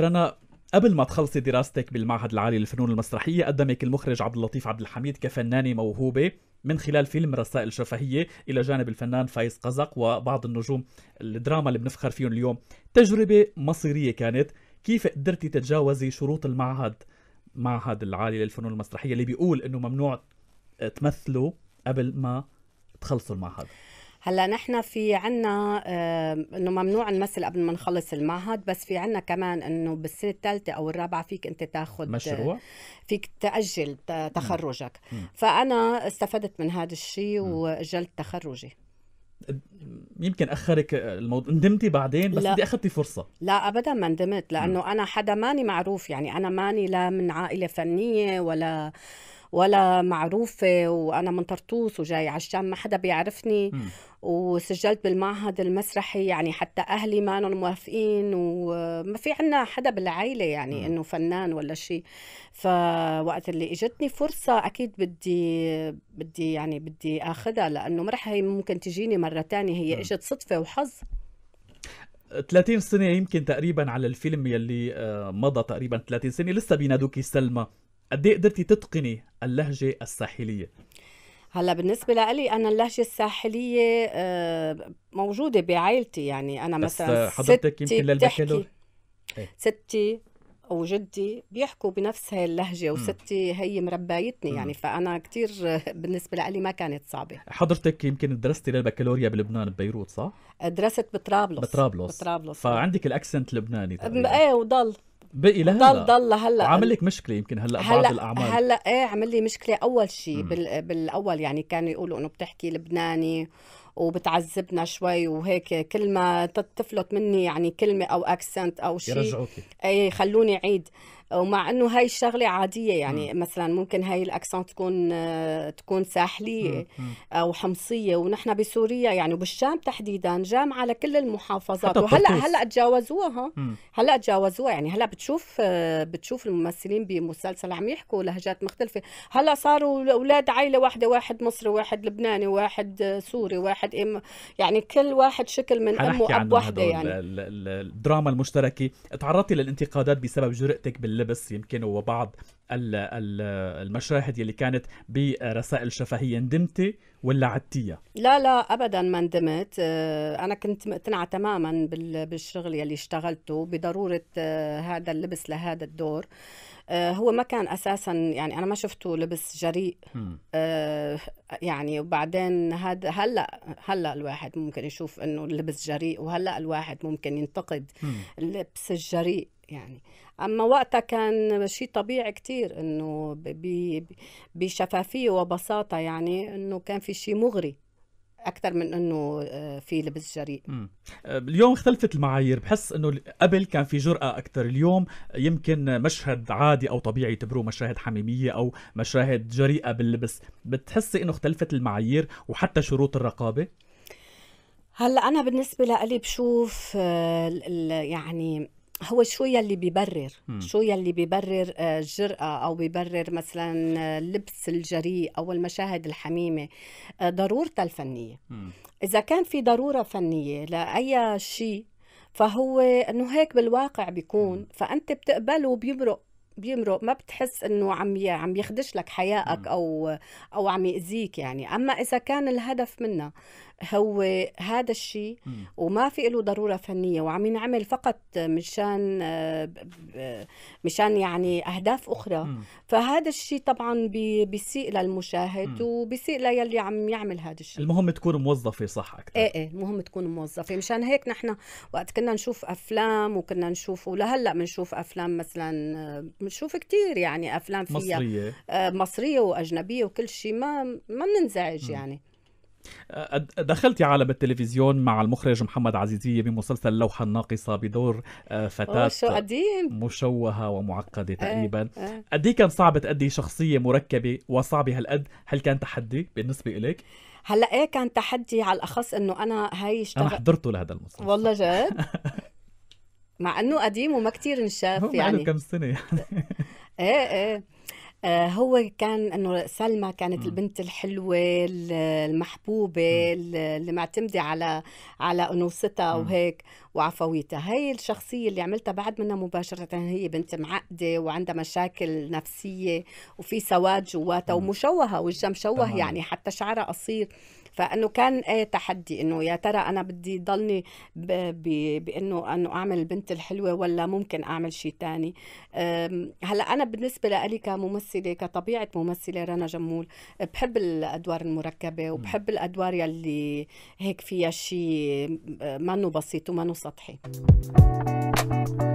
رنا قبل ما تخلصي دراستك بالمعهد العالي للفنون المسرحيه قدمك المخرج عبد اللطيف عبد الحميد كفنانه موهوبه من خلال فيلم رسائل شفهية إلى جانب الفنان فايز قزق وبعض النجوم الدراما اللي بنفخر فيهم اليوم تجربة مصيرية كانت كيف قدرتي تتجاوزي شروط المعهد معهد العالي للفنون المسرحية اللي بيقول إنه ممنوع تمثلوا قبل ما تخلصوا المعهد هلا نحن في عنا انه ممنوع نمثل قبل ما نخلص المعهد بس في عنا كمان انه بالسنه الثالثه او الرابعه فيك انت تاخذ مشروع فيك تاجل تخرجك مم. فانا استفدت من هذا الشيء واجلت تخرجي يمكن اخرك الموضوع ندمتي بعدين بس انت اخذتي فرصه لا ابدا ما ندمت لانه انا حدا ماني معروف يعني انا ماني لا من عائله فنيه ولا ولا معروفة وأنا من طرطوس وجاي على الشام ما حدا بيعرفني م. وسجلت بالمعهد المسرحي يعني حتى أهلي ما موافقين وما في عنا حدا بالعائلة يعني إنه فنان ولا شيء فوقت اللي إجتني فرصة أكيد بدي بدي يعني بدي آخذها لأنه ما رح هي ممكن تجيني مرة تانية هي إجت صدفة وحظ 30 سنة يمكن تقريبا على الفيلم يلي آه، مضى تقريبا 30 سنة لسه بينادوكي سلمى قد ايه قدرتي تتقني اللهجه الساحليه هلا بالنسبه لإلي انا اللهجه الساحليه آه، موجوده بعائلتي يعني انا مثلا بس حضرتك يمكن للبكالوريوس إيه. ستي وجدي بيحكوا بنفس هاي اللهجة وستي هي مربايتني يعني فأنا كتير بالنسبة لي ما كانت صعبة حضرتك يمكن درستي للبكالوريا بلبنان ببيروت صح؟ درست بطرابلس بطرابلس بطرابلس فعندك الأكسنت اللبناني ايه وضل بقي لهلا ضل ضل هلا عامل لك مشكله يمكن هلا, بعض الاعمال هلا ايه عمل لي مشكله اول شيء بال... بالاول يعني كانوا يقولوا انه بتحكي لبناني وبتعذبنا شوي وهيك كل ما تفلت مني يعني كلمه او اكسنت او شيء يرجعوكي اي خلوني عيد ومع انه هاي الشغله عاديه يعني م. مثلا ممكن هاي الاكسنت تكون آه، تكون ساحليه م. م. او حمصيه ونحن بسوريا يعني وبالشام تحديدا جامعه لكل المحافظات وهلا هلا تجاوزوها هلا تجاوزوها يعني هلا بتشوف آه، بتشوف الممثلين بمسلسل عم يحكوا لهجات مختلفه هلا صاروا اولاد عائله واحده واحد مصري واحد لبناني واحد آه، سوري واحد ام يعني كل واحد شكل من ام واب وحده يعني الدراما المشتركه تعرضتي للانتقادات بسبب جرأتك بال اللبس يمكن وبعض المشاهد يلي كانت برسائل شفهية ندمتي ولا عدتيها؟ لا لا أبدا ما ندمت آه، أنا كنت مقتنعة تماما بالشغل يلي اشتغلته بضرورة آه، هذا اللبس لهذا الدور آه، هو ما كان اساسا يعني انا ما شفته لبس جريء آه يعني وبعدين هذا هلا هلا الواحد ممكن يشوف انه اللبس جريء وهلا الواحد ممكن ينتقد اللبس الجريء يعني اما وقتها كان شيء طبيعي كتير انه بشفافيه وبساطه يعني انه كان في شيء مغري اكثر من انه آه، في لبس جريء آه، اليوم اختلفت المعايير بحس انه قبل كان في جرأة اكثر اليوم يمكن مشهد عادي او طبيعي يعتبروه مشاهد حميميه او مشاهد جريئه باللبس بتحسي انه اختلفت المعايير وحتى شروط الرقابه هلا انا بالنسبه لي بشوف آه، يعني هو شو يلي بيبرر م. شو يلي بيبرر آه، الجرأة أو بيبرر مثلا آه، اللبس الجريء أو المشاهد الحميمة آه، ضرورة الفنية م. إذا كان في ضرورة فنية لأي شيء فهو انه هيك بالواقع بيكون فانت بتقبله وبيمرق بيمرق ما بتحس انه عم عم يخدش لك حيائك او او عم يأذيك يعني اما اذا كان الهدف منها هو هذا الشيء وما في له ضروره فنيه وعم ينعمل فقط مشان آه، مشان يعني اهداف اخرى م. فهذا الشيء طبعا بيسيء للمشاهد وبيسيء للي عم يعمل هذا الشيء المهم تكون موظفه صح اكثر ايه ايه المهم تكون موظفه مشان هيك نحن وقت كنا نشوف افلام وكنا نشوف ولهلا بنشوف افلام مثلا آه، بنشوف كثير يعني افلام فيها مصريه آه، مصريه واجنبيه وكل شيء ما ما بننزعج يعني دخلت عالم التلفزيون مع المخرج محمد عزيزية بمسلسل اللوحة الناقصة بدور آه، فتاة شو قديم. مشوهة ومعقدة آه، تقريبا آه. قد أه. كان صعب تأدي شخصية مركبة وصعبة هالقد هل كان تحدي بالنسبة إليك؟ هلا ايه كان تحدي على الاخص انه انا هاي اشتغل انا حضرته لهذا المسلسل والله جد مع انه قديم وما كتير انشاف يعني كم سنه يعني ايه ايه آه، هو كان انه سلمى كانت م. البنت الحلوه المحبوبه م. اللي معتمده على على انوثتها وهيك وعفويتها هاي الشخصية اللي عملتها بعد منها مباشرة هي بنت معقدة وعندها مشاكل نفسية وفي سواد جواتها ومشوهة وجهها مشوه تمام. يعني حتى شعرها قصير فانه كان ايه تحدي انه يا ترى انا بدي ضلني بانه انه اعمل البنت الحلوه ولا ممكن اعمل شيء ثاني هلا انا بالنسبه لي كممثله كطبيعه ممثله رنا جمول بحب الادوار المركبه وبحب الادوار يلي هيك فيها شيء آه، منه بسيط وما صغير سطحي